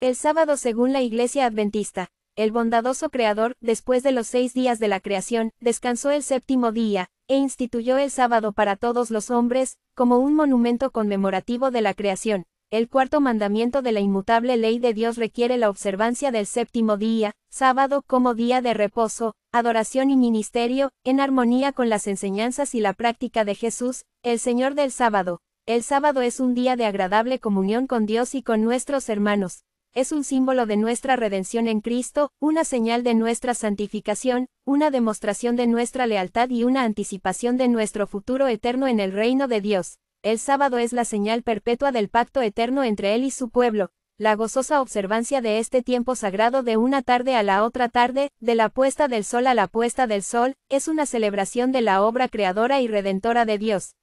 El sábado según la Iglesia Adventista, el bondadoso Creador, después de los seis días de la creación, descansó el séptimo día, e instituyó el sábado para todos los hombres, como un monumento conmemorativo de la creación. El cuarto mandamiento de la inmutable ley de Dios requiere la observancia del séptimo día, sábado como día de reposo, adoración y ministerio, en armonía con las enseñanzas y la práctica de Jesús, el Señor del sábado. El sábado es un día de agradable comunión con Dios y con nuestros hermanos es un símbolo de nuestra redención en Cristo, una señal de nuestra santificación, una demostración de nuestra lealtad y una anticipación de nuestro futuro eterno en el reino de Dios. El sábado es la señal perpetua del pacto eterno entre Él y su pueblo, la gozosa observancia de este tiempo sagrado de una tarde a la otra tarde, de la puesta del sol a la puesta del sol, es una celebración de la obra creadora y redentora de Dios.